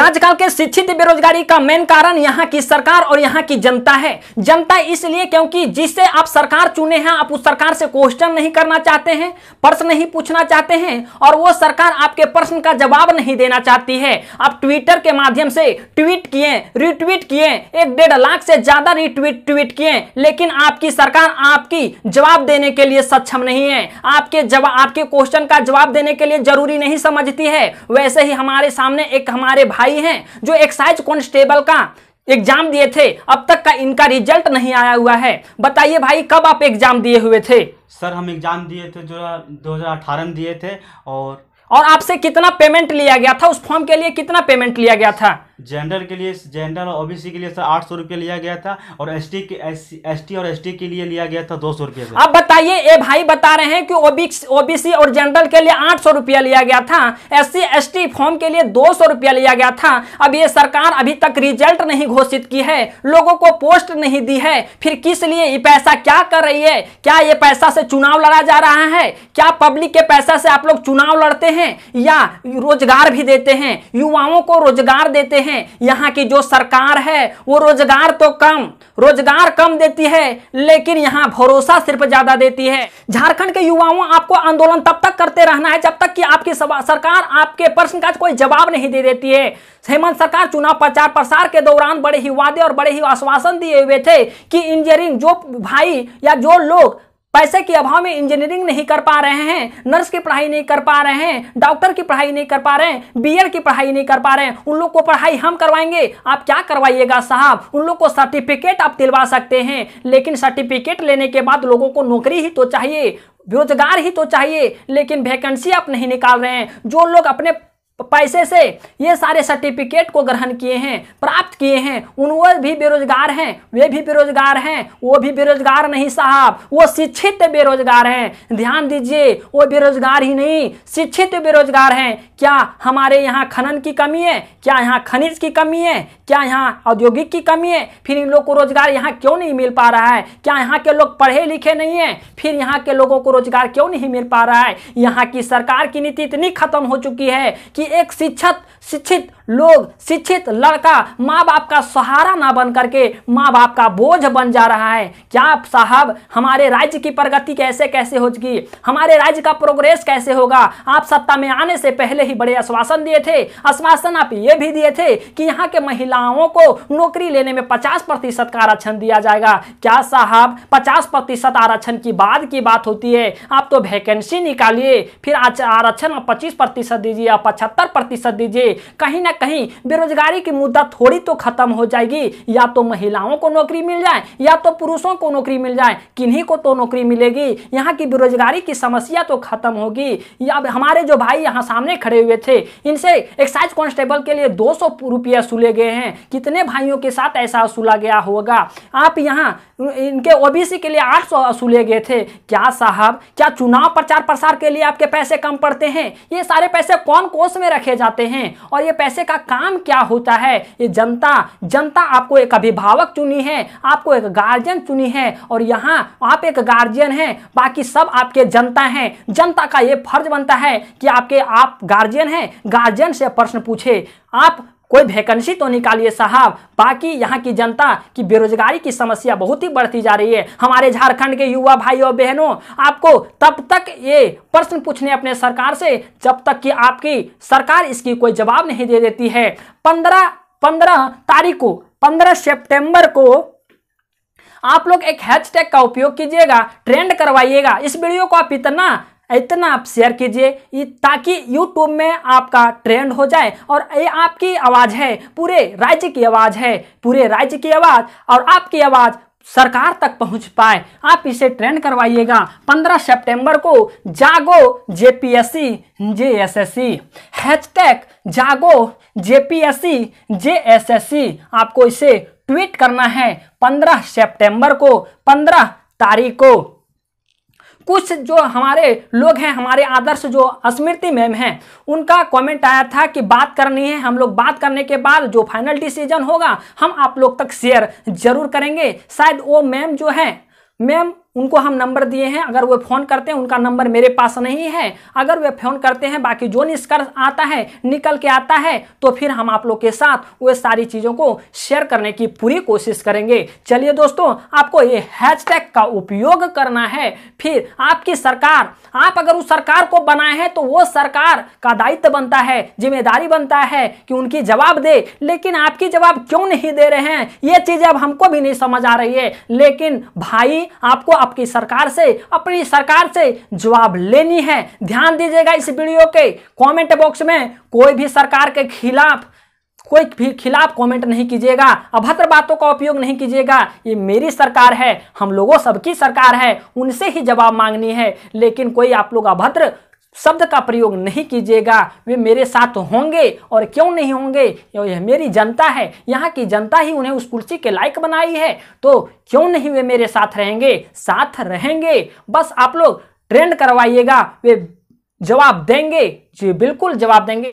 आजकल के शिक्षित बेरोजगारी का मेन कारण यहाँ की सरकार और यहाँ की जनता है जनता इसलिए क्योंकि जिससे आप सरकार चुने हैं आप उस सरकार से क्वेश्चन नहीं करना चाहते हैं प्रश्न नहीं पूछना चाहते हैं और वो सरकार आपके प्रश्न का जवाब नहीं देना चाहती है आप ट्विटर के माध्यम से ट्वीट किए रिट्वीट किए एक डेढ़ लाख से ज्यादा रिट्वीट ट्वीट किए लेकिन आपकी सरकार आपकी जवाब देने के लिए सक्षम नहीं है आपके जवाब आपके क्वेश्चन का जवाब देने के लिए जरूरी नहीं समझती है वैसे ही हमारे सामने एक हमारे भाई हैं जो एक्साइज कॉन्स्टेबल का एग्जाम दिए थे अब तक का इनका रिजल्ट नहीं आया हुआ है बताइए भाई कब आप एग्जाम दिए हुए थे सर हम एग्जाम दिए थे जो 2018 में दिए थे और और आपसे कितना पेमेंट लिया गया था उस फॉर्म के लिए कितना पेमेंट लिया गया था जेंडर के लिए जेंडर और ओबीसी के लिए सर आठ सौ रुपया लिया गया था और एस टी एस टी और एस टी के लिए लिया गया था दो सौ रुपया आप बताइए ये भाई बता रहे हैं कि ओबीसी और जनरल के लिए आठ सौ रुपया लिया गया था S C S T form के लिए दो सौ रुपया लिया गया था अब ये सरकार अभी तक रिजल्ट नहीं घोषित की है लोगों को पोस्ट नहीं दी है फिर किस लिए ये पैसा क्या कर रही है क्या ये पैसा से चुनाव लड़ा जा रहा है क्या पब्लिक के पैसा से आप लोग चुनाव लड़ते हैं या रोजगार भी देते हैं युवाओं को रोजगार देते हैं हैं यहाँ की जो सरकार है वो रोजगार तो कम रोजगार कम देती है लेकिन यहाँ भरोसा सिर्फ ज्यादा देती है झारखंड के युवाओं आपको आंदोलन तब तक करते रहना है जब तक कि आपकी सरकार आपके प्रश्न का कोई जवाब नहीं दे देती है हेमंत सरकार चुनाव प्रचार प्रसार के दौरान बड़े ही वादे और बड़े ही आश्वासन दिए हुए थे कि इंजीनियरिंग जो भाई या जो लोग पैसे के अभाव में इंजीनियरिंग नहीं कर पा रहे हैं नर्स की पढ़ाई नहीं कर पा रहे हैं डॉक्टर की पढ़ाई नहीं कर पा रहे हैं बीएड की पढ़ाई नहीं कर पा रहे हैं उन लोग को पढ़ाई हम करवाएंगे आप क्या करवाइएगा साहब उन लोग को सर्टिफिकेट आप दिलवा सकते हैं लेकिन सर्टिफिकेट लेने के बाद लोगों को नौकरी ही तो चाहिए बेरोजगार ही तो चाहिए लेकिन वैकेंसी आप नहीं निकाल रहे हैं जो लोग अपने तो पैसे से ये सारे सर्टिफिकेट को ग्रहण किए हैं प्राप्त किए हैं उन वो भी बेरोजगार हैं वे भी बेरोजगार हैं वो भी बेरोजगार नहीं साहब वो शिक्षित बेरोजगार हैं ध्यान दीजिए वो बेरोजगार ही नहीं शिक्षित बेरोजगार हैं क्या हमारे यहाँ खनन की कमी है क्या यहाँ खनिज की कमी है क्या यहाँ औद्योगिक की कमी है फिर इन लोग को रोजगार यहाँ क्यों नहीं मिल पा रहा है क्या यहाँ के लोग पढ़े लिखे नहीं है फिर यहाँ के लोगों को रोजगार क्यों नहीं मिल पा रहा है यहाँ की सरकार की नीति इतनी खत्म हो चुकी है कि एक शिक्षक शिक्षित लोग शिक्षित लड़का माँ बाप का सहारा ना बन करके माँ बाप का बोझ बन जा रहा है क्या साहब हमारे राज्य की प्रगति कैसे कैसे होगी हमारे राज्य का प्रोग्रेस कैसे होगा आप सत्ता में आने से पहले ही बड़े आश्वासन दिए थे आश्वासन आप ये भी दिए थे कि यहाँ के महिलाओं को नौकरी लेने में पचास प्रतिशत का आरक्षण दिया जाएगा क्या साहब पचास प्रतिशत आरक्षण की बाद की बात होती है आप तो वैकेंसी निकालिए फिर आरक्षण पच्चीस प्रतिशत दीजिए आप सत्तर प्रतिशत दीजिए कहीं ना कहीं बेरोजगारी की मुद्दा थोड़ी तो खत्म हो जाएगी या तो महिलाओं को नौकरी मिल जाए या तो पुरुषों को नौकरी मिल जाए किन्हीं को तो नौकरी मिलेगी यहाँ की बेरोजगारी की समस्या तो खत्म होगी या हमारे जो भाई यहाँ सामने खड़े हुए थे इनसे एक्साइज कॉन्स्टेबल के लिए दो सौ सुले गए हैं कितने भाइयों के साथ ऐसा असूला गया होगा आप यहाँ इनके ओबीसी के लिए आठ सौ असूले गए थे क्या साहब क्या चुनाव प्रचार प्रसार के लिए आपके पैसे कम पड़ते हैं ये सारे पैसे कौन कोष में में रखे जाते हैं और ये पैसे का काम क्या होता है ये जनता जनता आपको एक अभिभावक चुनी है आपको एक गार्जियन चुनी है और यहाँ आप एक गार्जियन हैं बाकी सब आपके जनता हैं जनता का ये फर्ज बनता है कि आपके आप गार्जियन हैं गार्जियन से प्रश्न पूछे आप कोई वैकेंसी तो निकालिए साहब बाकी यहाँ की जनता की बेरोजगारी की समस्या बहुत ही बढ़ती जा रही है हमारे झारखंड के युवा भाई और बहनों आपको तब तक ये प्रश्न पूछने अपने सरकार से जब तक कि आपकी सरकार इसकी कोई जवाब नहीं दे देती है पंद्रह पंद्रह तारीख को पंद्रह सितंबर को आप लोग एक हैशटैग का उपयोग कीजिएगा ट्रेंड करवाइएगा इस वीडियो को आप इतना इतना आप शेयर कीजिए ताकि यूट्यूब में आपका ट्रेंड हो जाए और ये आपकी आवाज़ है पूरे राज्य की आवाज़ है पूरे राज्य की आवाज़ और आपकी आवाज़ सरकार तक पहुंच पाए आप इसे ट्रेंड करवाइएगा 15 सितंबर को जागो J J P S S C S C hashtag जागो J J P S S C S C आपको इसे ट्वीट करना है 15 सितंबर को 15 तारीख को कुछ जो हमारे लोग हैं हमारे आदर्श जो स्मृति मैम हैं उनका कमेंट आया था कि बात करनी है हम लोग बात करने के बाद जो फाइनल डिसीजन होगा हम आप लोग तक शेयर जरूर करेंगे शायद वो मैम जो है मैम उनको हम नंबर दिए हैं अगर वे फ़ोन करते हैं उनका नंबर मेरे पास नहीं है अगर वे फ़ोन करते हैं बाकी जो निष्कर्ष आता है निकल के आता है तो फिर हम आप लोग के साथ वे सारी चीज़ों को शेयर करने की पूरी कोशिश करेंगे चलिए दोस्तों आपको ये हैशटैग का उपयोग करना है फिर आपकी सरकार आप अगर उस सरकार को बनाए हैं तो वो सरकार का दायित्व बनता है जिम्मेदारी बनता है कि उनकी जवाब दे लेकिन आपकी जवाब क्यों नहीं दे रहे हैं ये चीज़ अब हमको भी नहीं समझ आ रही है लेकिन भाई आपको आपकी सरकार से अपनी सरकार से जवाब लेनी है ध्यान दीजिएगा इस वीडियो के कमेंट बॉक्स में कोई भी सरकार के खिलाफ कोई भी खिलाफ कमेंट नहीं कीजिएगा अभद्र बातों का उपयोग नहीं कीजिएगा ये मेरी सरकार है हम लोगों सबकी सरकार है उनसे ही जवाब मांगनी है लेकिन कोई आप लोग अभद्र शब्द का प्रयोग नहीं कीजिएगा वे मेरे साथ होंगे और क्यों नहीं होंगे यह मेरी जनता है यहाँ की जनता ही उन्हें उस कुर्सी के लायक बनाई है तो क्यों नहीं वे मेरे साथ रहेंगे साथ रहेंगे बस आप लोग ट्रेंड करवाइएगा वे जवाब देंगे जी बिल्कुल जवाब देंगे